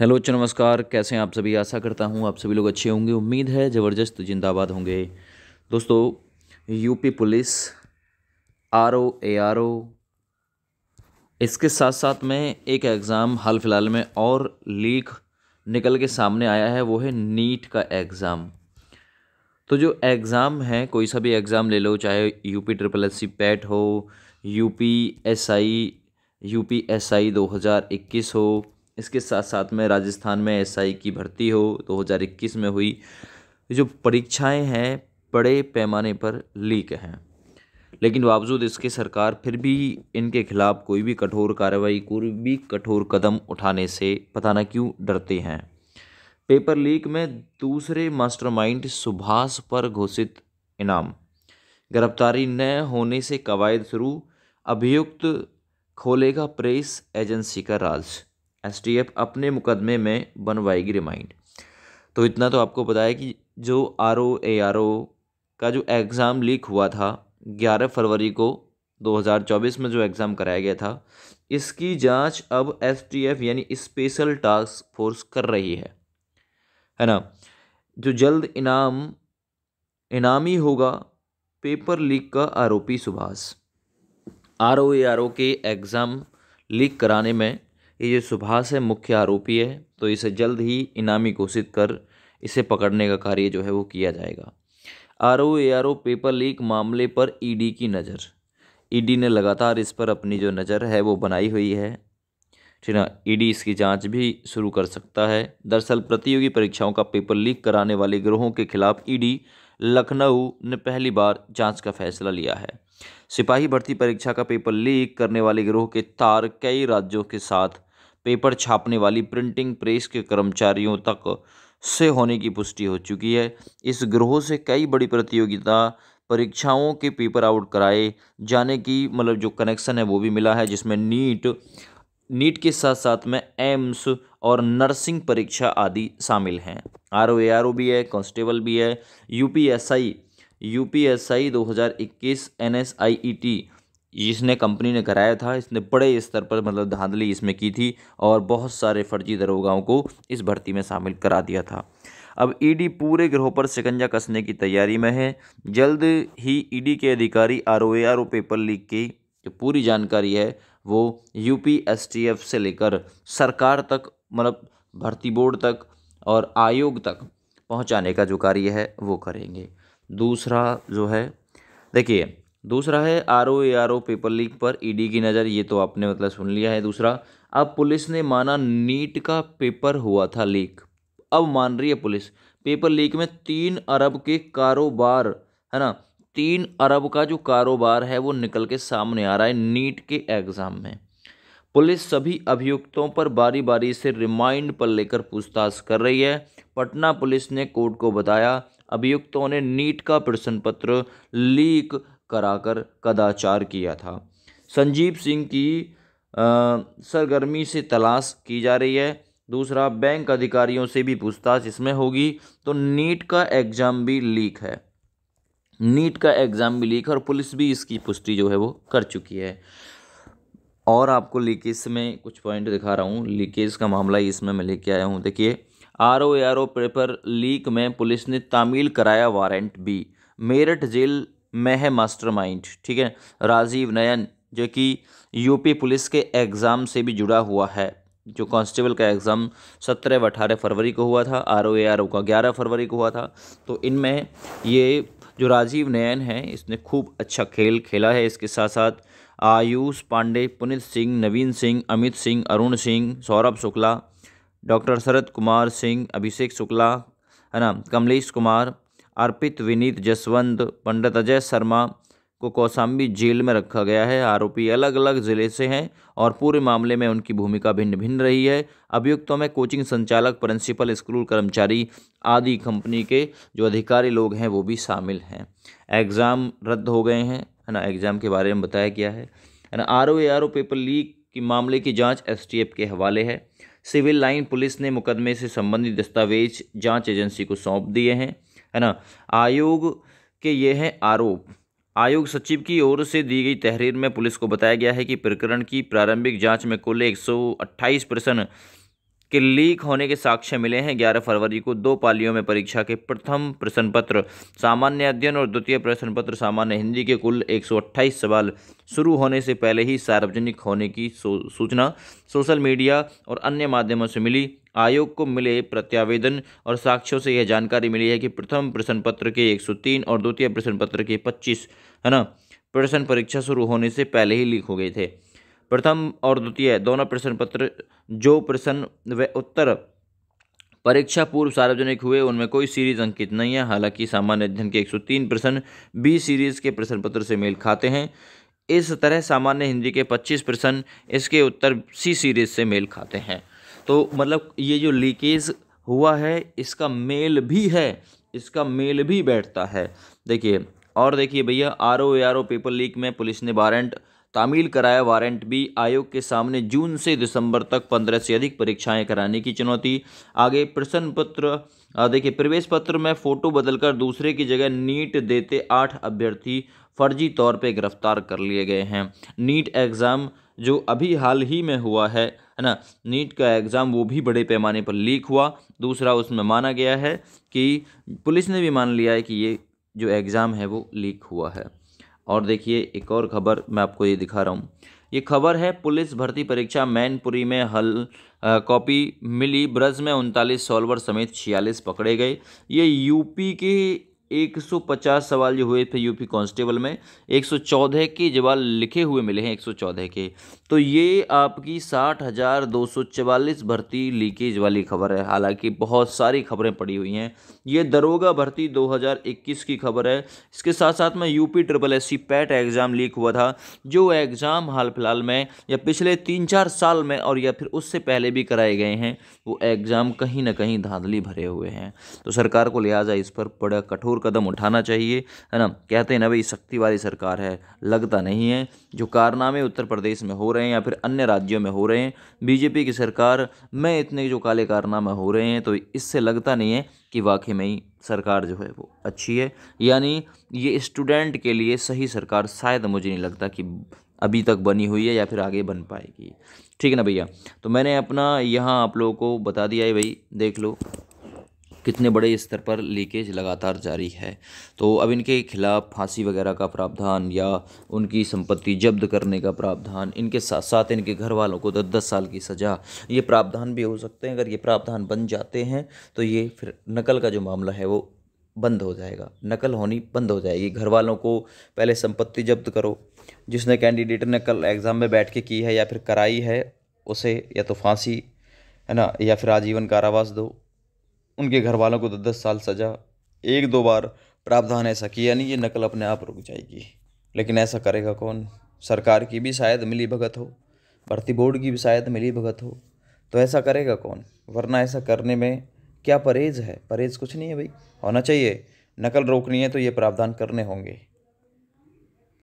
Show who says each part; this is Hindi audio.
Speaker 1: हेलो अच्छा नमस्कार कैसे हैं आप सभी आशा करता हूं आप सभी लोग अच्छे होंगे उम्मीद है ज़बरदस्त जिंदाबाद होंगे दोस्तों UP police R O A R O इसके साथ साथ में एक एग्ज़ाम हाल फिलहाल में और लीक निकल के सामने आया है वो है नीट का एग्ज़ाम तो जो एग्ज़ाम है कोई सा भी एग्ज़ाम ले लो चाहे UP triple S C PET हो UP S I UP S I दो हज़ार इक्कीस हो इसके साथ साथ में राजस्थान में एसआई की भर्ती हो दो हज़ार इक्कीस में हुई जो परीक्षाएं हैं बड़े पैमाने पर लीक हैं लेकिन बावजूद इसके सरकार फिर भी इनके खिलाफ कोई भी कठोर कार्रवाई कोई भी कठोर कदम उठाने से पता ना क्यों डरते हैं पेपर लीक में दूसरे मास्टरमाइंड सुभाष पर घोषित इनाम गिरफ्तारी न होने से कवायद शुरू अभियुक्त खोलेगा प्रेस एजेंसी का राज एसटीएफ अपने मुकदमे में बनवाएगी रिमाइंड तो इतना तो आपको पता है कि जो आर ओ ए आर ओ का जो एग्ज़ाम लीक हुआ था 11 फरवरी को 2024 में जो एग्ज़ाम कराया गया था इसकी जांच अब एसटीएफ यानी स्पेशल टास्क फोर्स कर रही है है ना जो जल्द इनाम इनामी होगा पेपर लीक का आरोपी Subhash R O A R O के एग्ज़ाम लीक कराने में ये जो सुभाष है मुख्य आरोपी है तो इसे जल्द ही इनामी घोषित कर इसे पकड़ने का कार्य जो है वो किया जाएगा R O A R O paper leak मामले पर ईडी की नज़र ईडी ने लगातार इस पर अपनी जो नज़र है वो बनाई हुई है ठीक ना ईडी इसकी जांच भी शुरू कर सकता है दरअसल प्रतियोगी परीक्षाओं का पेपर लीक कराने वाले गिरोहों के खिलाफ ईडी लखनऊ ने पहली बार जांच का फैसला लिया है सिपाही भर्ती परीक्षा का पेपर लीक करने वाले गिरोह के तार कई राज्यों के साथ पेपर छापने वाली प्रिंटिंग प्रेस के कर्मचारियों तक से होने की पुष्टि हो चुकी है इस ग्रोह से कई बड़ी प्रतियोगिता परीक्षाओं के पेपर आउट कराए जाने की मतलब जो कनेक्शन है वो भी मिला है जिसमें नीट नीट के साथ साथ में एम्स और नर्सिंग परीक्षा आदि शामिल हैं आर ओ ए आर ओ भी है कांस्टेबल भी है U P S I U P S I दो हज़ार इक्कीस N S E I T जिसने कंपनी ने कराया था इसने बड़े स्तर पर मतलब धांधली इसमें की थी और बहुत सारे फर्जी दरोगाओं को इस भर्ती में शामिल करा दिया था अब ईडी पूरे ग्रोह पर शिकंजा कसने की तैयारी में है जल्द ही ईडी के अधिकारी R O R O paper leak की जो पूरी जानकारी है वो U P S T F से लेकर सरकार तक मतलब भर्ती बोर्ड तक और आयोग तक पहुंचाने का जो कार्य है वो करेंगे दूसरा जो है देखिए दूसरा है R O A R O paper leak पर ईडी की नज़र ये तो आपने मतलब सुन लिया है दूसरा अब पुलिस ने माना नीट का पेपर हुआ था लीक अब मान रही है पुलिस पेपर लीक में तीन अरब के कारोबार है ना तीन अरब का जो कारोबार है वो निकल के सामने आ रहा है नीट के एग्ज़ाम में पुलिस सभी अभियुक्तों पर बारी बारी से रिमाइंड पर लेकर पूछताछ कर रही है पटना पुलिस ने कोर्ट को बताया अभियुक्तों ने नीट का प्रश्न पत्र लीक कराकर कदाचार किया था संजीव सिंह की सरगर्मी से तलाश की जा रही है दूसरा बैंक अधिकारियों से भी पूछताछ इसमें होगी तो नीट का एग्ज़ाम भी लीक है नीट का एग्ज़ाम भी लीक है और पुलिस भी इसकी पुष्टि जो है वो कर चुकी है और आपको लीकेज में कुछ पॉइंट दिखा रहा हूँ लीकेज का मामला इसमें मैं लेके आया हूँ देखिए R O R O paper leak में पुलिस ने तामील कराया वारंट भी मेरठ जेल मैं है मास्टरमाइंड ठीक है राजीव नयन जो कि यूपी पुलिस के एग्ज़ाम से भी जुड़ा हुआ है जो कांस्टेबल का एग्ज़ाम सत्रह व अठारह फरवरी को हुआ था आर ओ ए आर ओ का ग्यारह फरवरी को हुआ था तो इनमें ये जो राजीव नयन है इसने खूब अच्छा खेल खेला है इसके साथ साथ आयुष पांडे पुनित सिंह नवीन सिंह अमित सिंह अरुण सिंह सौरभ शुक्ला डॉक्टर शरद कुमार सिंह अभिषेक शुक्ला है ना कमलेश कुमार अर्पित विनीत जसवंत पंडित अजय शर्मा को कौसाम्बी जेल में रखा गया है आरोपी अलग अलग ज़िले से हैं और पूरे मामले में उनकी भूमिका भिन्न भिन्न रही है अभियुक्तों में कोचिंग संचालक प्रिंसिपल स्कूल कर्मचारी आदि कंपनी के जो अधिकारी लोग हैं वो भी शामिल हैं एग्ज़ाम रद्द हो गए हैं है ना एग्ज़ाम के बारे में बताया गया है है ना R O A R O paper leak की मामले की जाँच एस टी एफ के हवाले है सिविल लाइन पुलिस ने मुकदमे से संबंधित दस्तावेज जाँच एजेंसी को सौंप दिए हैं है ना आयोग के ये हैं आरोप आयोग सचिव की ओर से दी गई तहरीर में पुलिस को बताया गया है कि प्रकरण की प्रारंभिक जांच में कुल 128 प्रश्न के लीक होने के साक्ष्य मिले हैं 11 फरवरी को दो पालियों में परीक्षा के प्रथम प्रश्न पत्र सामान्य अध्ययन और द्वितीय प्रश्न पत्र सामान्य हिंदी के कुल 128 सवाल शुरू होने से पहले ही सार्वजनिक होने की सूचना सोशल मीडिया और अन्य माध्यमों से मिली आयोग को मिले प्रत्यावेदन और साक्ष्यों से यह जानकारी मिली है कि प्रथम प्रश्न पत्र के एक और द्वितीय प्रश्न पत्र के पच्चीस है ना प्रश्न परीक्षा शुरू होने से पहले ही लीक हो गए थे प्रथम और द्वितीय दोनों प्रश्न पत्र जो प्रश्न व उत्तर परीक्षा पूर्व सार्वजनिक हुए उनमें कोई सीरीज अंकित नहीं है हालांकि सामान्य अध्ययन के 103 प्रश्न बी सीरीज के प्रश्न पत्र से मेल खाते हैं इस तरह सामान्य हिंदी के 25 प्रश्न इसके उत्तर सी सीरीज से मेल खाते हैं तो मतलब ये जो लीकेज हुआ है इसका मेल भी है इसका मेल भी बैठता है देखिए और देखिए भैया R O R O paper leak में पुलिस ने वारंट तामील कराया वारंट भी आयोग के सामने जून से दिसंबर तक पंद्रह से अधिक परीक्षाएं कराने की चुनौती आगे प्रश्न पत्र देखिए प्रवेश पत्र में फ़ोटो बदलकर दूसरे की जगह नीट देते आठ अभ्यर्थी फर्जी तौर पे गिरफ्तार कर लिए गए हैं नीट एग्ज़ाम जो अभी हाल ही में हुआ है है ना नीट का एग्ज़ाम वो भी बड़े पैमाने पर लीक हुआ दूसरा उसमें माना गया है कि पुलिस ने भी मान लिया है कि ये जो एग्ज़ाम है वो लीक हुआ है और देखिए एक और खबर मैं आपको ये दिखा रहा हूँ ये खबर है पुलिस भर्ती परीक्षा मैनपुरी में हल कॉपी मिली ब्रज में उनतालीस सॉल्वर समेत छियालीस पकड़े गए ये यूपी की 150 सवाल जो हुए थे यूपी कांस्टेबल में 114 के जवाब लिखे हुए मिले हैं 114 के तो ये आपकी साठ हज़ार दो सौ चवालीस भर्ती लीकेज वाली खबर है हालांकि बहुत सारी खबरें पड़ी हुई हैं ये दरोगा भर्ती 2021 की खबर है इसके साथ साथ में UP triple S C PET exam leak हुआ था जो एग्ज़ाम हाल फिलहाल में या पिछले तीन चार साल में और या फिर उससे पहले भी कराए गए हैं वो एग्ज़ाम कहीं ना कहीं धांधली भरे हुए हैं तो सरकार को लिहाजा इस पर बड़ा कठोर पुरजोर कदम उठाना चाहिए है ना कहते हैं ना भाई शक्ति वाली सरकार है लगता नहीं है जो कारनामे उत्तर प्रदेश में हो रहे हैं या फिर अन्य राज्यों में हो रहे हैं बीजेपी की सरकार में इतने जो काले कारनामे हो रहे हैं तो इससे लगता नहीं है कि वाकई में ही सरकार जो है वो अच्छी है यानी ये स्टूडेंट के लिए सही सरकार शायद मुझे नहीं लगता कि अभी तक बनी हुई है या फिर आगे बन पाएगी ठीक है ना भैया तो मैंने अपना यहाँ आप लोगों को बता दिया है भाई देख लो कितने बड़े स्तर पर लीकेज लगातार जारी है तो अब इनके खिलाफ़ फांसी वगैरह का प्रावधान या उनकी संपत्ति जब्त करने का प्रावधान इनके साथ साथ इनके घर वालों को दस तो दस साल की सज़ा ये प्रावधान भी हो सकते हैं अगर ये प्रावधान बन जाते हैं तो ये फिर नकल का जो मामला है वो बंद हो जाएगा नकल होनी बंद हो जाएगी घर वालों को पहले संपत्ति जब्त करो जिसने कैंडिडेट ने कल एग्ज़ाम में बैठ के की है या फिर कराई है उसे या तो फांसी है ना या फिर आजीवन कारावास दो उनके घर वालों को तो दस साल सज़ा एक दो बार प्रावधान ऐसा किया नहीं ये नकल अपने आप रुक जाएगी लेकिन ऐसा करेगा कौन सरकार की भी शायद मिली भगत हो भर्ती बोर्ड की भी शायद मिली भगत हो तो ऐसा करेगा कौन वरना ऐसा करने में क्या परहेज़ है परहेज़ कुछ नहीं है भाई होना चाहिए नकल रोकनी है तो ये प्रावधान करने होंगे